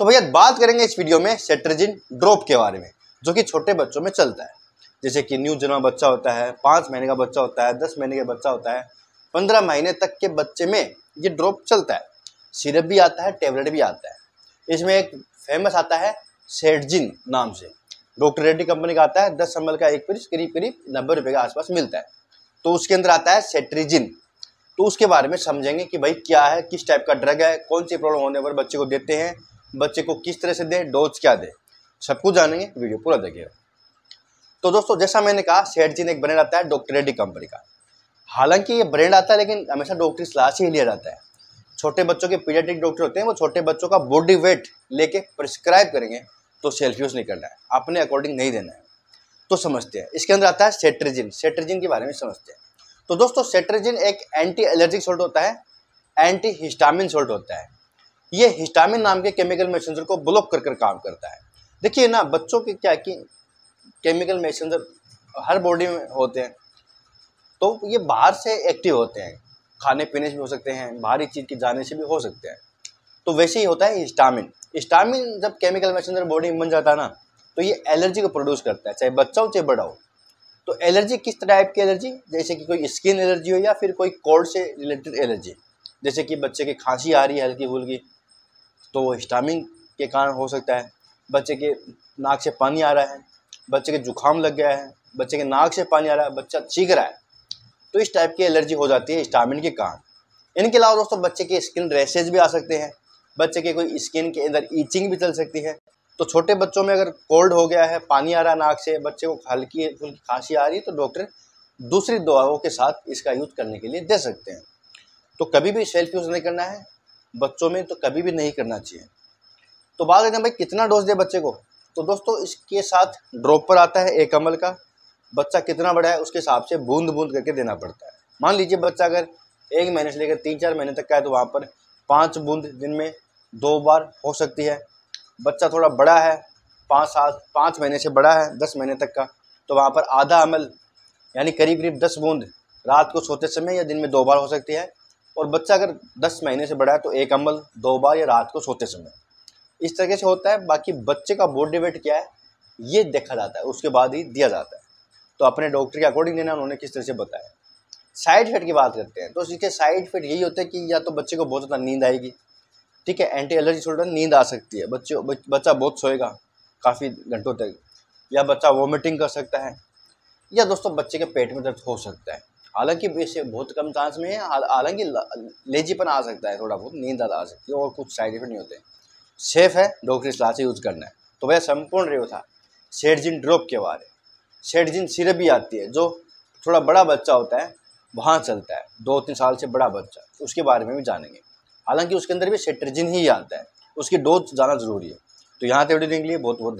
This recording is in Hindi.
तो भैया बात करेंगे इस वीडियो में सेट्रजिन ड्रॉप के बारे में जो कि छोटे बच्चों में चलता है जैसे कि न्यू जन्मा बच्चा होता है पाँच महीने का बच्चा होता है दस महीने का बच्चा होता है पंद्रह महीने तक के बच्चे में ये ड्रॉप चलता है सिरप भी आता है टेबलेट भी आता है इसमें एक फेमस आता है सेटजिन नाम से डॉक्टर रेड्डी कंपनी का आता है दस एम का एक पीस करीब करीब नब्बे रुपये के आसपास मिलता है तो उसके अंदर आता है सेट्रिजिन तो उसके बारे में समझेंगे कि भाई क्या है किस टाइप का ड्रग है कौन सी प्रॉब्लम होने पर बच्चे को देते हैं बच्चे को किस तरह से दे डोज क्या दे सब कुछ जानेंगे वीडियो पूरा देखिएगा तो दोस्तों जैसा मैंने कहा सेठ जी ने एक ब्रांड आता है डॉक्टर रेड्डी कंपनी का हालांकि ये ब्रांड आता है लेकिन हमेशा डॉक्टर सलाह से ही लिया जाता है छोटे बच्चों के पीडियाटिक डॉक्टर होते हैं वो छोटे बच्चों का बॉडी वेट लेके प्रिस्क्राइब करेंगे तो सेल्फ यूज़ नहीं करना है अपने अकॉर्डिंग नहीं देना है तो समझते हैं इसके अंदर आता है सेट्रेजिन सेट्रेजिन के बारे में समझते हैं तो दोस्तों सेट्रेजिन एक एंटी एलर्जिक सोल्ट होता है एंटी हिस्टामिन सोल्ट होता है ये हिस्टामिन नाम के केमिकल मैसेंजर को ब्लॉक कर कर काम करता है देखिए ना बच्चों के क्या कि केमिकल मैसेंजर हर बॉडी में होते हैं तो ये बाहर से एक्टिव होते हैं खाने पीने से भी हो सकते हैं बाहरी चीज़ के जाने से भी हो सकते हैं तो वैसे ही होता है हिस्टामिन हिस्टामिन जब केमिकल मैसेंजर बॉडी में बन जाता है ना तो ये एलर्जी को प्रोड्यूस करता है चाहे बच्चा हो चाहे बड़ा हो तो एलर्जी किस टाइप की एलर्जी जैसे कि कोई स्किन एलर्जी हो या फिर कोई कोल्ड से रिलेटेड एलर्जी जैसे कि बच्चे की खांसी आ रही है हल्की फुल्की तो वो स्टामिंग के कारण हो सकता है बच्चे के नाक से पानी आ रहा है बच्चे के जुकाम लग गया है बच्चे के नाक से पानी आ रहा है बच्चा चीख रहा है तो इस टाइप की एलर्जी हो जाती है स्टामिन के कारण इनके अलावा दोस्तों बच्चे के स्किन रेसेज भी आ सकते हैं बच्चे के कोई स्किन के अंदर ईचिंग भी चल सकती है तो छोटे बच्चों में अगर कोल्ड हो गया है पानी आ रहा है नाक से बच्चे को हल्की फुल्की खांसी आ रही है तो डॉक्टर दूसरी दवाओं के साथ इसका यूज करने के लिए दे सकते हैं तो कभी भी सेल्फ यूज़ नहीं करना है बच्चों में तो कभी भी नहीं करना चाहिए तो बात करते हैं भाई कितना डोज दे बच्चे को तो दोस्तों इसके साथ ड्रॉप पर आता है एक अमल का बच्चा कितना बड़ा है उसके हिसाब से बूंद बूंद करके देना पड़ता है मान लीजिए बच्चा अगर एक महीने से लेकर तीन चार महीने तक का है तो वहाँ पर पाँच बूंद दिन में दो बार हो सकती है बच्चा थोड़ा बड़ा है पाँच सात पाँच महीने से बड़ा है दस महीने तक का तो वहाँ पर आधा अमल यानी करीब करीब दस बूंद रात को सोते समय या दिन में दो बार हो सकती है और बच्चा अगर दस महीने से बड़ा है तो एक अम्बल दो बार या रात को सोते समय इस तरीके से होता है बाकी बच्चे का बॉडी वेट क्या है ये देखा जाता है उसके बाद ही दिया जाता है तो अपने डॉक्टर के अकॉर्डिंग देना उन्होंने किस तरह से बताया साइड इफेक्ट की बात करते हैं तो इसके साइड इफेक्ट यही होते हैं कि या तो बच्चे को बहुत ज़्यादा नींद आएगी ठीक है एंटी एलर्जी छोड़ नींद आ सकती है बच्चे बच्चा बहुत सोएगा काफ़ी घंटों तक या बच्चा वॉमिटिंग कर सकता है या दोस्तों बच्चे के पेट में दर्द हो सकता है हालांकि बहुत कम चांस में है हालांकि लेजीपन आ सकता है थोड़ा बहुत नींद आ सकती है और कुछ साइड इफेक्ट नहीं होते सेफ़ है डॉक्टरी सलाह से यूज़ करना है तो भैया संपूर्ण रेव था सेडजिन ड्रॉप के बारे सेडजिन सिरप भी आती है जो थोड़ा बड़ा बच्चा होता है वहाँ चलता है दो तीन साल से बड़ा बच्चा तो उसके बारे में भी जानेंगे हालांकि उसके अंदर भी सेट्रजिन ही आता है उसकी डोज जाना ज़रूरी है तो यहाँ तक देने के लिए बहुत बहुत